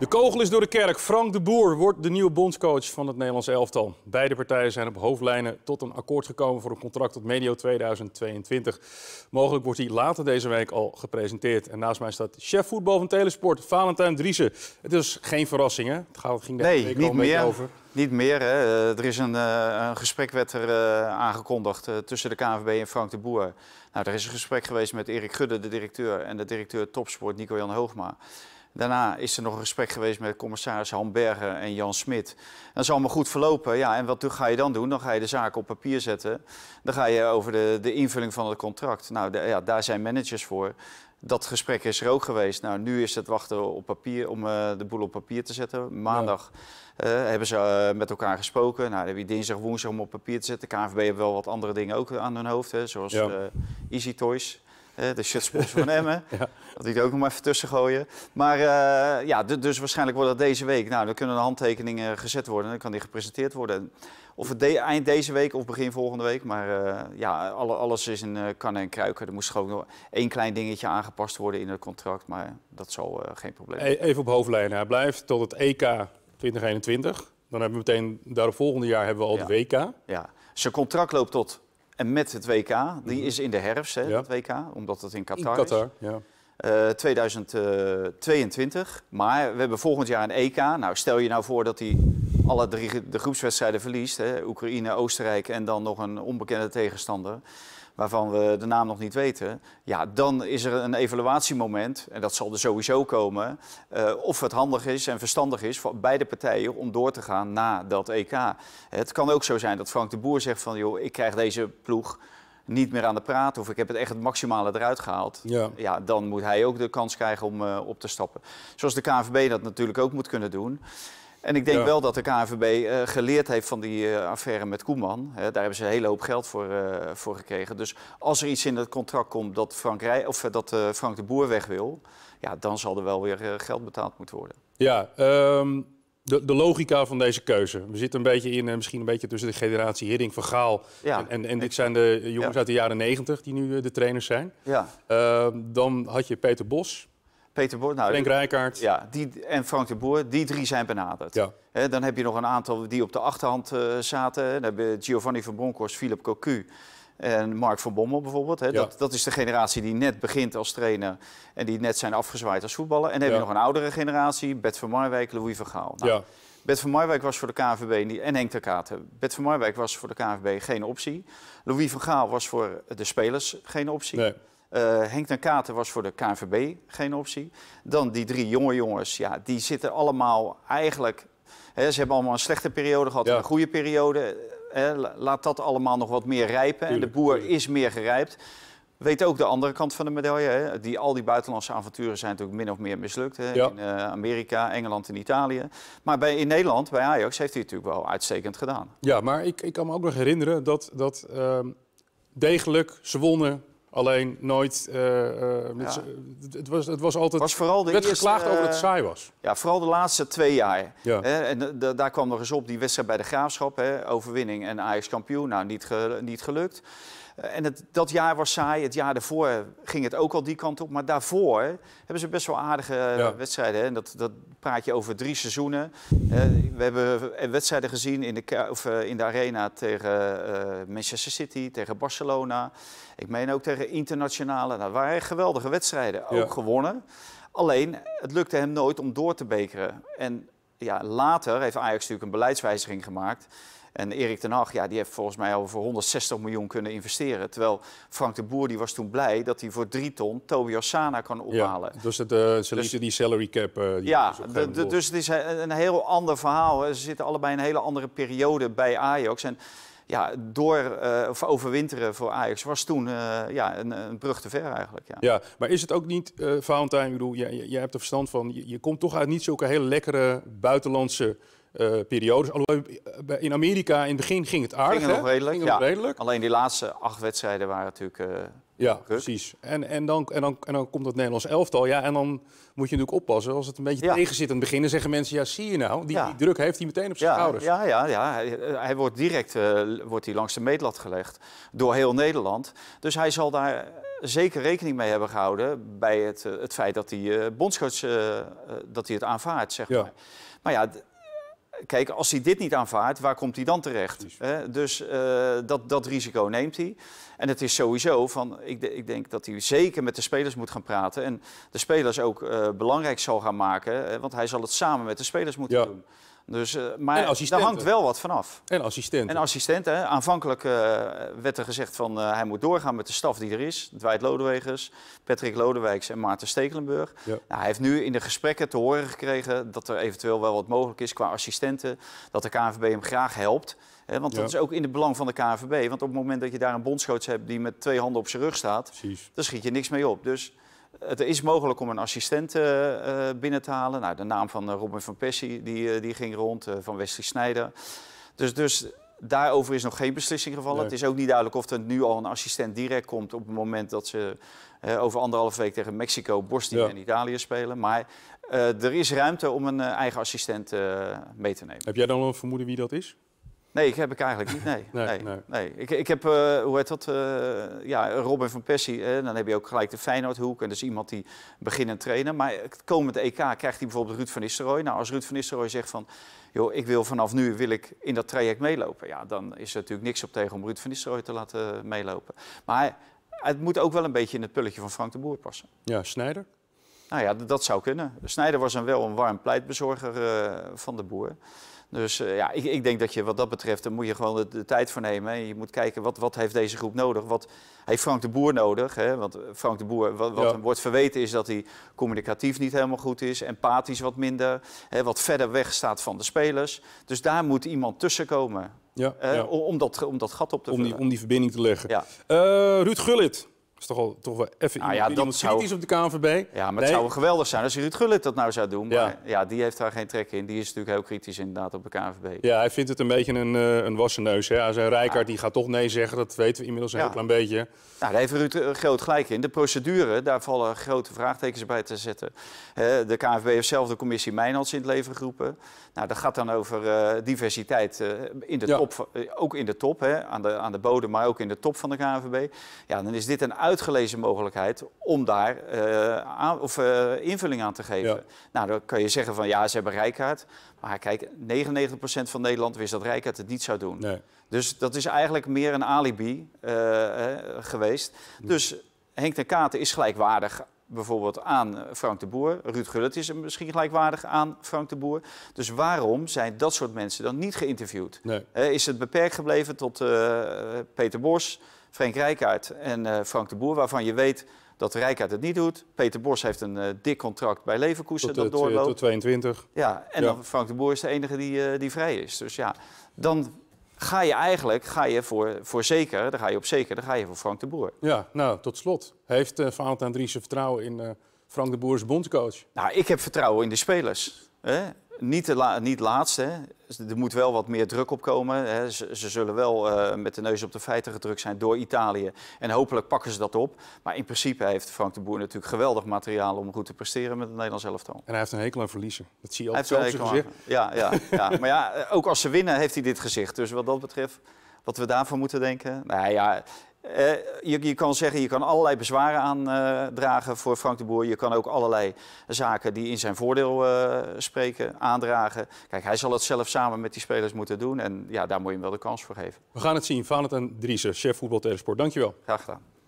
De kogel is door de kerk. Frank de Boer wordt de nieuwe bondscoach van het Nederlands elftal. Beide partijen zijn op hoofdlijnen tot een akkoord gekomen voor een contract tot medio 2022. Mogelijk wordt hij later deze week al gepresenteerd. En naast mij staat chef voetbal van Telesport, Valentijn Driessen. Het is geen verrassing, hè? Het gaat, ging daar week niet meer. over. Niet meer. Hè. Eh, er is een, eh, een gesprek werd er, eh, aangekondigd tussen de KNVB en Frank de Boer. Nou, er is een gesprek geweest met Erik Gudde, de directeur, en de directeur topsport Nico-Jan Hoogma. Daarna is er nog een gesprek geweest met commissaris Hamberger en Jan Smit. Dat is allemaal goed verlopen. Ja, en wat ga je dan doen? Dan ga je de zaak op papier zetten. Dan ga je over de, de invulling van het contract. Nou, ja, daar zijn managers voor. Dat gesprek is er ook geweest. Nou, nu is het wachten op papier, om eh, de boel op papier te zetten. Maandag eh, hebben ze eh, met elkaar gesproken. Nou, dan heb je dinsdag, woensdag om op papier te zetten. KVB heeft wel wat andere dingen ook aan hun hoofd, hè, zoals Easy Toys de shirtsponsor van Emmen. ja. Dat die er ook nog maar even tussen gooien. Maar eh, ja, dus waarschijnlijk wordt dat deze week. Nou, dan kunnen de handtekeningen eh, gezet worden. Dan kan die gepresenteerd worden. Of het de eind deze week of begin volgende week. Maar eh, ja, alles is in kan en kruiken. Er moest gewoon nog één klein dingetje aangepast worden in het contract. Maar dat zal geen probleem zijn. E-, even op hoofdlijnen. Hij blijft tot het EK 2021. Dan hebben we meteen daarop volgende jaar hebben we al ja. de WK. Ja, zijn contract loopt tot en met het WK, die mhm. is in de herfst, hè, het WK, omdat het in Qatar, in Qatar is. Ja. 2022. Eh, eh, maar we hebben volgend jaar een EK. Nou, stel je nou voor dat hij alle drie de groepswedstrijden verliest. Hè? Oekraïne, Oostenrijk en dan nog een onbekende tegenstander waarvan we de naam nog niet weten, ja, dan is er een evaluatiemoment, en dat zal er sowieso komen, eh, of het handig is en verstandig is voor beide partijen om door te gaan na dat EK. Het kan ook zo zijn dat Frank de Boer zegt van, joh, ik krijg deze ploeg niet meer aan de praat of ik heb het echt het maximale eruit gehaald, ja. ja dan moet hij ook de kans krijgen om eh, op te stappen. Zoals de KNVB dat natuurlijk ook moet kunnen doen. En ik denk wel dat de KNVB eh, geleerd heeft van die eh, affaire met Koeman. daar hebben ze een hele hoop geld voor, eh, voor gekregen. Dus als er iets in het contract komt dat Frank, of, dat, Frank de Boer weg wil... Ja, dan zal er wel weer geld betaald moeten worden. Ja, ehm, de, de, logica van deze keuze. We zitten een beetje in, misschien een beetje tussen de generatie Hidding, Van Gaal... Ja, en, en, en dit zijn de jongens uit de jaren negentig die nu de trainers zijn. Ja. Ehm, dan had je Peter Bos... Peter Bos. Nou, Frank Rijkaard. Ja, die, en Frank de Boer. Die drie zijn benaderd. Ja. dan heb je nog een aantal die op de achterhand eh, zaten. Dan hebben Giovanni van Bronckhorst, Philip Cocu en Mark van Bommel bijvoorbeeld. dat, dat is de generatie die net begint als trainer en die net zijn afgezwaaid als voetballer. En dan heb je nog een oudere generatie, Bert van Marwijk, Louis van Gaal. Nou, ja. Bert van Marwijk was voor de KNVB en Henk ter Katen. Bert van Marwijk was voor de KNVB geen optie. Louis van Gaal was voor de spelers geen optie. Nee. Eh, Henk ten Katen was voor de KNVB geen optie. Dan die drie jonge jongens, ja, die zitten allemaal eigenlijk... Hè, ze hebben allemaal een slechte periode gehad ja. een goede periode. Hè, laat dat allemaal nog wat meer rijpen. en de boer is meer gerijpt. Weet ook de andere kant van de medaille. Hè? Die, al die buitenlandse avonturen zijn natuurlijk min of meer mislukt. Hè? Ja. In eh, Amerika, Engeland en Italië. Maar bij, in Nederland, bij Ajax, heeft hij natuurlijk wel uitstekend gedaan. Ja, maar ik, ik kan me ook nog herinneren dat, dat ehm, degelijk ze wonnen Alleen nooit. Eh, eh, het, was, het was altijd. Was vooral de werd eerste, geklaagd over dat het eh, saai was. Ja, vooral de laatste twee jaar. Ja. Hè, en daar kwam nog eens op die wedstrijd bij de graafschap. Hè, overwinning en Ajax kampioen. Nou, niet, niet gelukt. Eh, en het, dat jaar was saai. Het jaar daarvoor ging het ook al die kant op. Maar daarvoor hebben ze best wel aardige eh, wedstrijden. En dat, dat praat je over drie seizoenen. Eh, we hebben wedstrijden gezien in de, of, in de arena tegen Manchester City, tegen Barcelona. Ik meen ook tegen internationale. Nou, waren geweldige wedstrijden. Ook gewonnen. Alleen, het lukte hem nooit om door te bekeren. En ja, later heeft Ajax natuurlijk een beleidswijziging gemaakt. En Erik ten Hag, ja, die heeft volgens mij al voor 160 miljoen kunnen investeren. Terwijl Frank de Boer die was toen blij dat hij voor 3 ton Tobias Sana kan ophalen. dus het, eh, ze dus, die salary cap. Eh, ja, dus het is een heel ander verhaal. Ze zitten allebei een hele andere periode bij Ajax. En ja, door eh, of overwinteren voor Ajax was toen ja, een, brug te ver eigenlijk. Ja. ja, maar is het ook niet, uh, Valentijn, ik bedoel, jij, hebt er verstand van, je, je komt toch uit niet zulke hele lekkere buitenlandse eh, periodes. Eh, in Amerika in het begin ging het aardig. Ging het nog redelijk. Alleen die laatste acht wedstrijden waren natuurlijk. Eh, ja, precies. En, en, dan, en, dan, en dan komt het Nederlands elftal. Ja, en dan moet je natuurlijk oppassen. Als het een beetje ja. tegen zit aan het begin, dan zeggen mensen... ja, zie je nou, die, druk heeft hij meteen op zijn ja, schouders. Ja, ja, ja. Hij, wordt direct wordt hij langs de meetlat gelegd door heel Nederland. Dus hij zal daar zeker rekening mee hebben gehouden... bij het, het feit dat hij uh, bondscoach dat hij het aanvaardt, zeg maar. Maar ja, kijk, als hij dit niet aanvaardt, waar komt hij dan terecht? Dus eh, dat, dat risico neemt hij. En het is sowieso van, ik, ik, denk dat hij zeker met de spelers moet gaan praten. En de spelers ook eh, belangrijk zal gaan maken, want hij zal het samen met de spelers moeten doen. Dus, eh, maar daar hangt wel wat vanaf. En assistent. En assistenten. Aanvankelijk eh, werd er gezegd van uh, hij moet doorgaan met de staf die er is. Dwight Lodewegers, Patrick Lodewijks en Maarten Stekelenburg. Ja. Nou, hij heeft nu in de gesprekken te horen gekregen dat er eventueel wel wat mogelijk is qua assistenten. Dat de KNVB hem graag helpt. Hè, want dat is ook in het belang van de KNVB. Want op het moment dat je daar een bondscoach hebt die met twee handen op zijn rug staat, dan schiet je niks mee op. Dus... Het is mogelijk om een assistent eh, eh, binnen te halen. Nou, de naam van eh, Robin van Persie die, die ging rond, van Wesley Snijder. Dus, dus daarover is nog geen beslissing gevallen. Het is ook niet duidelijk of er nu al een assistent direct komt op het moment dat ze over anderhalf week tegen Mexico, Bosnië en Italië spelen. Maar er is ruimte om een eigen assistent mee te nemen. Heb jij dan een vermoeden wie dat is? Nee, heb ik eigenlijk niet. Nee. nee, nee, Ik, ik heb, eh, hoe heet dat? Uh, ja, Robin van Persie. Hè? dan heb je ook gelijk de Feyenoordhoek. En dat is iemand die begint het trainen. Maar het komende EK krijgt hij bijvoorbeeld Ruud van Nistelrooy. Nou, als Ruud van Nistelrooy zegt van... joh, ik wil vanaf nu wil ik in dat traject meelopen. Ja, dan is er natuurlijk niks op tegen om Ruud van Nistelrooy te laten eh, meelopen. Maar het moet ook wel een beetje in het pulletje van Frank de Boer passen. Ja, Snijder? Nou ja, dat zou kunnen. Snijder was dan wel een warm pleitbezorger van de Boer. Dus eh, ja, ik, ik, denk dat je wat dat betreft, daar moet je gewoon de, tijd voor nemen. Je moet kijken, wat, wat heeft deze groep nodig? Wat heeft Frank de Boer nodig? Hè? Want eh, Frank de Boer, wat, wat hem wordt verweten is dat hij communicatief niet helemaal goed is. Empathisch wat minder. Hè, wat verder weg staat van de spelers. Dus daar moet iemand tussen komen. Ja, Om, dat, om dat gat op te om vullen. Die, om die verbinding te leggen. Ja. Eh, Ruud Gullit, is toch, al, toch wel even nou ja, iemand, zou... op de KNVB. Ja, maar het zou geweldig zijn als Ruud Gullit dat nou zou doen. Maar ja, die heeft daar geen trek in. Die is natuurlijk heel kritisch inderdaad op de KNVB. Ja, hij vindt het een beetje een, uh, een wassenneus. Hè? Zijn Rijkaard die gaat toch nee zeggen. Dat weten we inmiddels een heel klein beetje. Nou, daar heeft Ruud eh, groot gelijk in. De procedure, daar vallen grote vraagtekens bij te zetten. Eh, de KNVB heeft zelf de commissie Mijnals in het leven geroepen. Nou, dat gaat dan over diversiteit in de top. ook in de top, hè? Aan, de, aan de bodem, maar ook in de top van de KNVB. Ja, dan is dit een uitgelezen mogelijkheid om daar eh, aan, of, eh, invulling aan te geven. Nou, dan kan je zeggen van ja, ze hebben Rijkaard. Maar kijk, 99% van Nederland wist dat Rijkaard het niet zou doen. Nee. Dus dat is eigenlijk meer een alibi eh, geweest. Dus Henk ten Katen is gelijkwaardig bijvoorbeeld aan Frank de Boer. Ruud Gullit is misschien gelijkwaardig aan Frank de Boer. Dus waarom zijn dat soort mensen dan niet geïnterviewd? is het beperkt gebleven tot Peter Bos... Frank Rijkaard en eh, Frank de Boer, waarvan je weet dat Rijkaard het niet doet. Peter Bos heeft een eh, dik contract bij Leverkusen dat eh, doorloopt. Tot 22. Ja, en dan Frank de Boer is de enige die, die vrij is. Dus ja, dan ga je eigenlijk ga je voor, voor zeker, dan ga je op zeker, dan ga je voor Frank de Boer. Ja, nou, tot slot. Heeft uh, Valentijn Driessen vertrouwen in Frank de Boer's bondscoach? Nou, ik heb vertrouwen in de spelers. Hè? Niet, de la niet laatste, dus er moet wel wat meer druk op komen. Hè. Ze, zullen wel eh, met de neus op de feiten gedrukt zijn door Italië. En hopelijk pakken ze dat op. Maar in principe heeft Frank de Boer natuurlijk geweldig materiaal om goed te presteren met het Nederlands elftal. En hij heeft een hekel aan verliezen. Dat zie je altijd op zijn Ja, ja, ja. maar ja, eh, ook als ze winnen heeft hij dit gezicht. Dus wat dat betreft, wat we daarvoor moeten denken. Nou ja, eh, je, kan zeggen, je kan allerlei bezwaren aandragen voor Frank de Boer. Je kan ook allerlei zaken die in zijn voordeel eh, spreken, aandragen. Kijk, hij zal het zelf samen met die spelers moeten doen. En ja, daar moet je hem wel de kans voor geven. We gaan het zien. en Driessen, chef voetbal Telesport. Dankjewel. Graag gedaan.